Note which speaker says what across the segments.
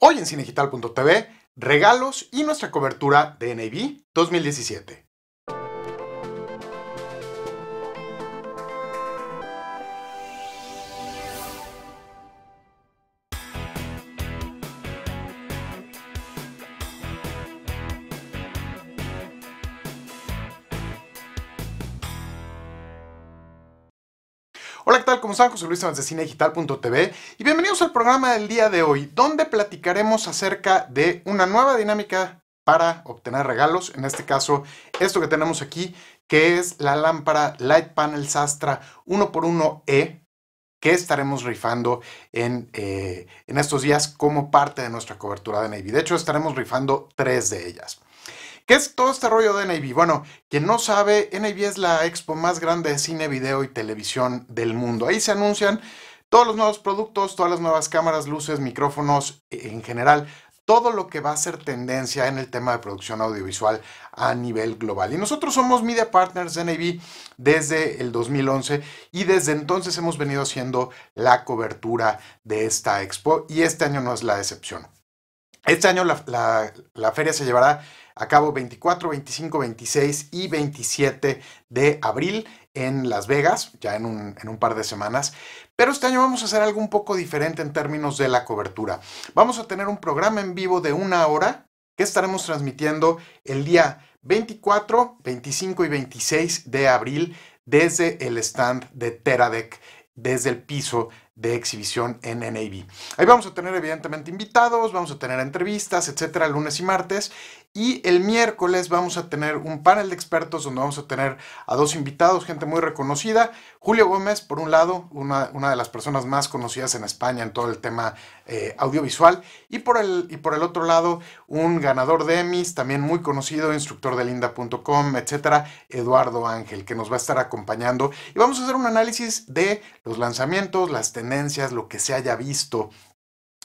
Speaker 1: Hoy en cinegital.tv, regalos y nuestra cobertura de NAB 2017. Hola, ¿qué tal? ¿Cómo están? José Luis de cinedigital.tv y bienvenidos al programa del día de hoy, donde platicaremos acerca de una nueva dinámica para obtener regalos. En este caso, esto que tenemos aquí, que es la lámpara Light Panel Sastra 1x1E, que estaremos rifando en, eh, en estos días como parte de nuestra cobertura de Navy. De hecho, estaremos rifando tres de ellas. ¿Qué es todo este rollo de NIV? Bueno, quien no sabe, NIV es la expo más grande de cine, video y televisión del mundo. Ahí se anuncian todos los nuevos productos, todas las nuevas cámaras, luces, micrófonos, e, en general, todo lo que va a ser tendencia en el tema de producción audiovisual a nivel global. Y nosotros somos Media Partners de NAB desde el 2011 y desde entonces hemos venido haciendo la cobertura de esta expo y este año no es la excepción. Este año la, la feria se llevará a cabo 24, 25, 26 y 27 de abril en Las Vegas, ya en un, par de semanas. Pero este año vamos a hacer algo un poco diferente en términos de la cobertura. Vamos a tener un programa en vivo de una hora que estaremos transmitiendo el día 24, 25 y 26 de abril desde el stand de Teradec, desde el piso de exhibición en NAB. Ahí vamos a tener evidentemente invitados, vamos a tener entrevistas, etcétera, lunes y martes. Y el miércoles vamos a tener un panel de expertos donde vamos a tener a dos invitados, gente muy reconocida. Julio Gómez, por un lado, una, de las personas más conocidas en España en todo el tema eh, audiovisual. Y por, el, y por el otro lado, un ganador de Emmys, también muy conocido, instructor de linda.com, etcétera, Eduardo Ángel, que nos va a estar acompañando. Y vamos a hacer un análisis de los lanzamientos, las tendencias, lo que se haya visto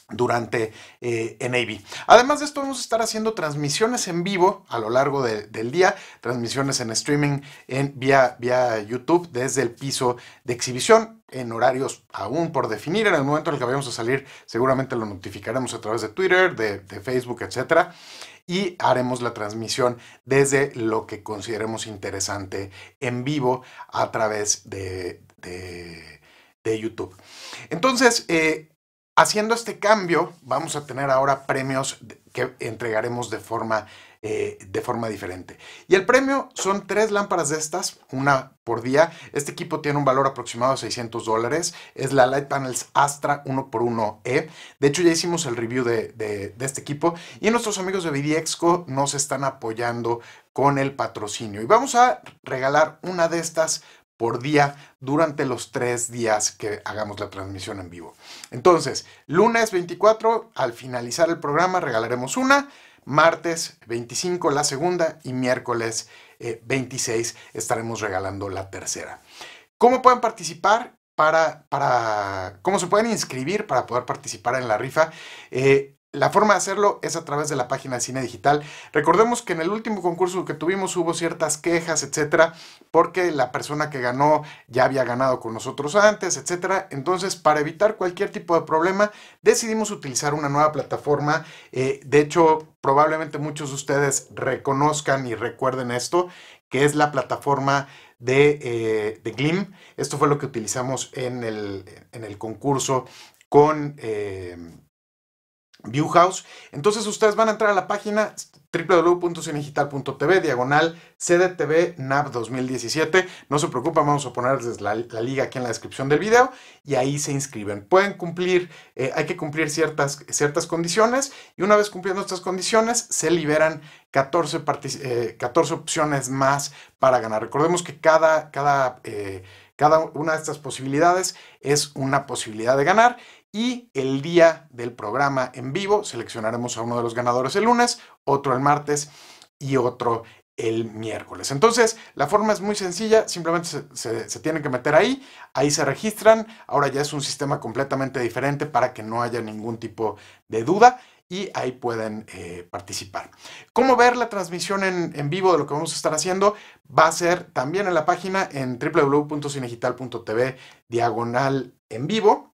Speaker 1: durante en eh, Además de esto, vamos a estar haciendo transmisiones en vivo a lo largo del día, transmisiones en streaming en, vía, vía YouTube desde el piso de exhibición en horarios aún por definir. En el momento en el que vayamos a salir, seguramente lo notificaremos a través de Twitter, de, Facebook, etc. y haremos la transmisión desde lo que consideremos interesante en vivo a través de, de, YouTube. Entonces, eh, Haciendo este cambio, vamos a tener ahora premios que entregaremos de forma, eh, de forma diferente. Y el premio son tres lámparas de estas, una por día. Este equipo tiene un valor aproximado de 600 dólares. Es la Light Panels Astra 1x1E. De hecho, ya hicimos el review de, este equipo. Y nuestros amigos de BDXCO nos están apoyando con el patrocinio. Y vamos a regalar una de estas por día durante los tres días que hagamos la transmisión en vivo. Entonces, lunes 24, al finalizar el programa, regalaremos una, martes 25 la segunda y miércoles 26 eh, estaremos regalando la tercera. ¿Cómo pueden participar? Para, para, cómo se pueden inscribir para poder participar en la rifa. Eh, la forma de hacerlo es a través de la página de cine digital. Recordemos que en el último concurso que tuvimos hubo ciertas quejas, etcétera, porque la persona que ganó ya había ganado con nosotros antes, etcétera. Entonces, para evitar cualquier tipo de problema, decidimos utilizar una nueva plataforma. Eh, de hecho, probablemente muchos de ustedes reconozcan y recuerden esto, que es la plataforma de, eh, Glim. Esto fue lo que utilizamos en el, en el concurso con. Eh, Viewhouse. Entonces ustedes van a entrar a la página www.cinigital.tv, diagonal CDTV NAP 2017. No se preocupen, vamos a ponerles la, liga aquí en la descripción del video y ahí se inscriben. Pueden cumplir, eh, hay que cumplir ciertas, ciertas condiciones y una vez cumpliendo estas condiciones se liberan 14, eh, opciones más para ganar. Recordemos que cada, cada, eh, cada una de estas posibilidades es una posibilidad de ganar y el día del programa en vivo seleccionaremos a uno de los ganadores el lunes, otro el martes y otro el miércoles. Entonces, la forma es muy sencilla, simplemente se, tienen que meter ahí, ahí se registran, ahora ya es un sistema completamente diferente para que no haya ningún tipo de duda y ahí pueden eh, participar. ¿Cómo ver la transmisión en, en, vivo de lo que vamos a estar haciendo? Va a ser también en la página en www.cinegital.tv diagonal en vivo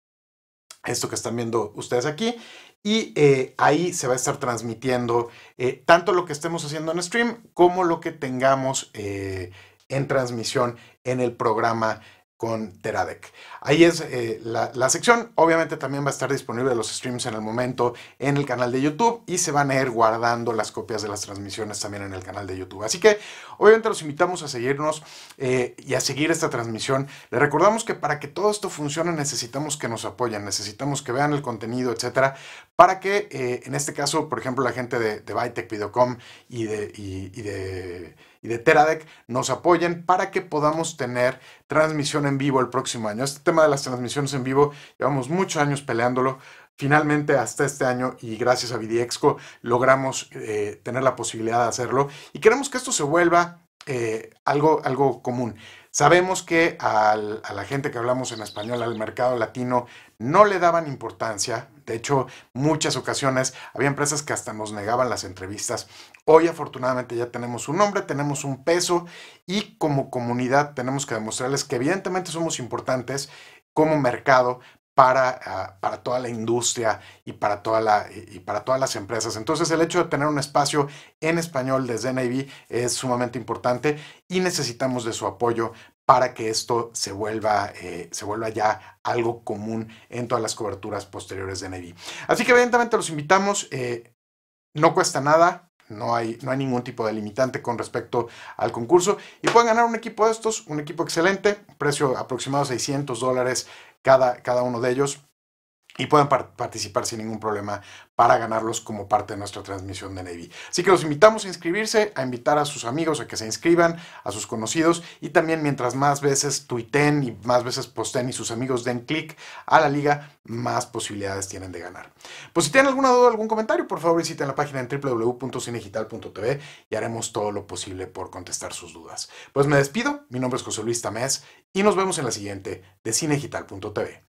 Speaker 1: esto que están viendo ustedes aquí. Y eh, ahí se va a estar transmitiendo eh, tanto lo que estemos haciendo en stream como lo que tengamos eh, en transmisión en el programa con Teradek. Ahí es eh, la, sección. Obviamente también va a estar disponible los streams en el momento en el canal de YouTube y se van a ir guardando las copias de las transmisiones también en el canal de YouTube. Así que obviamente los invitamos a seguirnos eh, y a seguir esta transmisión. Les recordamos que para que todo esto funcione necesitamos que nos apoyen, necesitamos que vean el contenido, etcétera, para que eh, en este caso, por ejemplo, la gente de, de Bytec, Videocom y de y de Teradec nos apoyen para que podamos tener transmisión en vivo el próximo año. Este tema de las transmisiones en vivo llevamos muchos años peleándolo. Finalmente, hasta este año y gracias a Vidiexco logramos eh, tener la posibilidad de hacerlo y queremos que esto se vuelva eh, algo, algo común. Sabemos que a la gente que hablamos en español, al mercado latino, no le daban importancia. De hecho, muchas ocasiones había empresas que hasta nos negaban las entrevistas. Hoy afortunadamente ya tenemos un nombre, tenemos un peso y como comunidad tenemos que demostrarles que evidentemente somos importantes como mercado, para, ah, para toda la industria y para, todas las empresas. Entonces el hecho de tener un espacio en español desde NIV es sumamente importante y necesitamos de su apoyo para que esto se vuelva, eh, se vuelva ya algo común en todas las coberturas posteriores de NIV. Así que evidentemente los invitamos, eh, no cuesta nada, no hay, ningún tipo de limitante con respecto al concurso. Y pueden ganar un equipo de estos, un equipo excelente, precio aproximado 600 dólares cada uno de ellos y puedan participar sin ningún problema para ganarlos como parte de nuestra transmisión de Navy. Así que los invitamos a inscribirse, a invitar a sus amigos a que se inscriban, a sus conocidos y también mientras más veces tuiten y más veces posten y sus amigos den clic a la liga, más posibilidades tienen de ganar. Pues si tienen alguna duda o algún comentario, por favor visiten la página en www.cinegital.tv y haremos todo lo posible por contestar sus dudas. Pues me despido, mi nombre es José Luis Tamés y nos vemos en la siguiente de cinegital.tv.